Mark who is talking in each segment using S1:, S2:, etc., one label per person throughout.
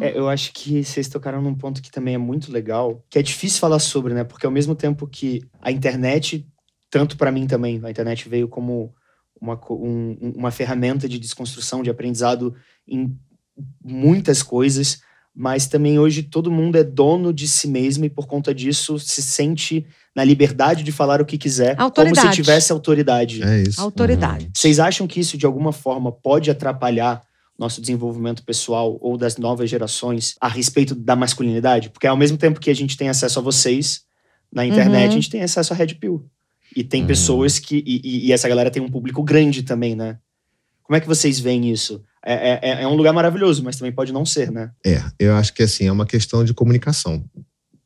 S1: É, eu acho que vocês tocaram num ponto que também é muito legal, que é difícil falar sobre, né? Porque ao mesmo tempo que a internet, tanto para mim também, a internet veio como uma, um, uma ferramenta de desconstrução, de aprendizado em muitas coisas, mas também hoje todo mundo é dono de si mesmo e por conta disso se sente na liberdade de falar o que quiser, autoridade. como se tivesse autoridade. É isso. Autoridade. Uhum. Vocês acham que isso de alguma forma pode atrapalhar nosso desenvolvimento pessoal ou das novas gerações a respeito da masculinidade? Porque ao mesmo tempo que a gente tem acesso a vocês na internet, uhum. a gente tem acesso a Red Pill. E tem uhum. pessoas que. E, e, essa galera tem um público grande também, né? Como é que vocês veem isso? É, é, é, é um lugar maravilhoso, mas também pode não
S2: ser, né? É, eu acho que assim, é uma questão de comunicação.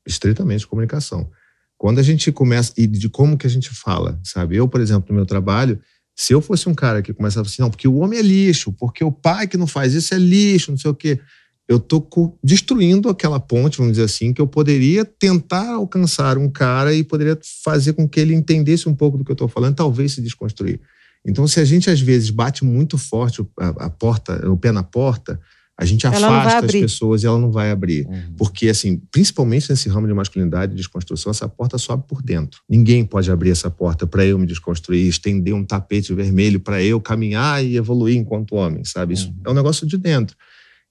S2: Estritamente comunicação. Quando a gente começa. E de como que a gente fala, sabe? Eu, por exemplo, no meu trabalho, se eu fosse um cara que começava assim, não, porque o homem é lixo, porque o pai que não faz isso é lixo, não sei o quê. Eu estou destruindo aquela ponte, vamos dizer assim, que eu poderia tentar alcançar um cara e poderia fazer com que ele entendesse um pouco do que eu estou falando, talvez se desconstruir. Então, se a gente às vezes bate muito forte a, a porta, o pé na porta, a gente ela afasta as pessoas e ela não vai abrir. Uhum. Porque, assim, principalmente nesse ramo de masculinidade e desconstrução, essa porta sobe por dentro. Ninguém pode abrir essa porta para eu me desconstruir, estender um tapete vermelho para eu caminhar e evoluir enquanto homem, sabe? Isso uhum. é um negócio de dentro.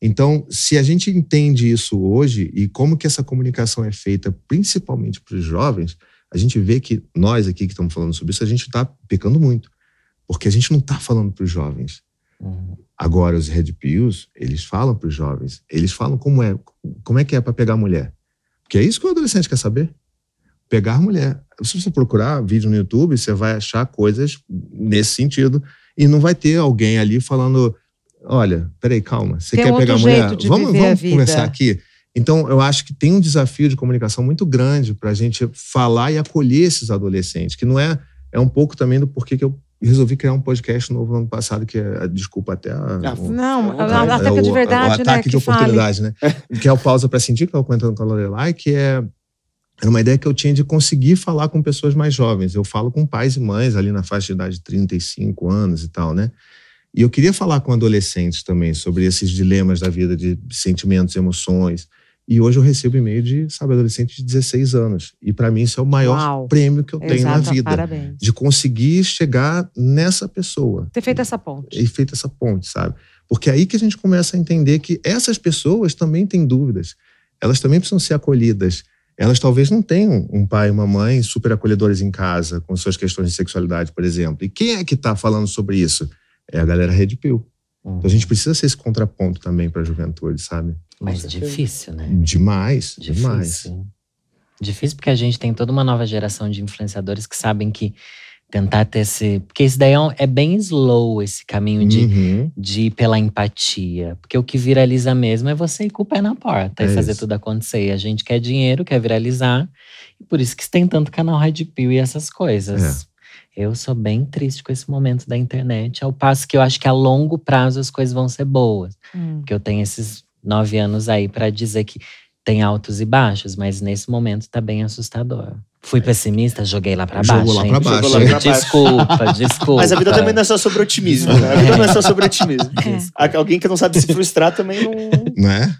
S2: Então, se a gente entende isso hoje e como que essa comunicação é feita, principalmente para os jovens, a gente vê que nós aqui que estamos falando sobre isso, a gente está pecando muito. Porque a gente não está falando para os jovens. Uhum. Agora, os Red Pills, eles falam para os jovens, eles falam como é, como é que é para pegar mulher. Porque é isso que o adolescente quer saber. Pegar mulher. Se você procurar vídeo no YouTube, você vai achar coisas nesse sentido. E não vai ter alguém ali falando: olha, peraí, calma, você tem quer pegar mulher? Vamos, vamos conversar aqui. Então, eu acho que tem um desafio de comunicação muito grande para a gente falar e acolher esses adolescentes, que não é. É um pouco também do porquê que eu e resolvi criar um podcast novo no ano passado, que é, desculpa até. A, ah, não, é, é é o, a, né, ataque de verdade, a, o, ataque né, de oportunidade, fale. né? Que é o Pausa para Sentir, que eu estou comentando com a Lorelai, que é. Era uma ideia que eu tinha de conseguir falar com pessoas mais jovens. Eu falo com pais e mães ali na faixa de idade de 35 anos e tal, né? E eu queria falar com adolescentes também sobre esses dilemas da vida, de sentimentos, emoções. E hoje eu recebo e-mail de, sabe, adolescente de 16 anos. E para mim isso é o maior Uau. prêmio que eu tenho Exato, na vida. Parabéns. De conseguir chegar nessa pessoa. Ter feito essa ponte. E feito essa ponte, sabe? Porque é aí que a gente começa a entender que essas pessoas também têm dúvidas. Elas também precisam ser acolhidas. Elas talvez não tenham um pai e uma mãe super acolhedores em casa, com suas questões de sexualidade, por exemplo. E quem é que está falando sobre isso? É a galera Red Pill. Uhum. Então a gente precisa ser esse contraponto também para a juventude, sabe? Mas difícil, né? Demais, difícil. demais. Difícil porque a gente tem toda uma nova geração de influenciadores que sabem que tentar ter esse. Porque esse daí é, um, é bem slow esse caminho de, uhum. de ir pela empatia. Porque o que viraliza mesmo é você ir com o pé na porta é e fazer isso. tudo acontecer. E a gente quer dinheiro, quer viralizar. E por isso que tem tanto canal Red Pill e essas coisas. É. Eu sou bem triste com esse momento da internet, ao passo que eu acho que a longo prazo as coisas vão ser boas. Hum. Porque eu tenho esses nove anos aí para dizer que tem altos e baixos, mas nesse momento tá bem assustador. Fui é. pessimista, joguei lá pra baixo. Jogou lá pra baixo. Lá pra baixo. Desculpa, desculpa. Mas a vida também não é
S1: só sobre otimismo, né? A vida não é só sobre otimismo. É. Alguém que não sabe se frustrar também não. é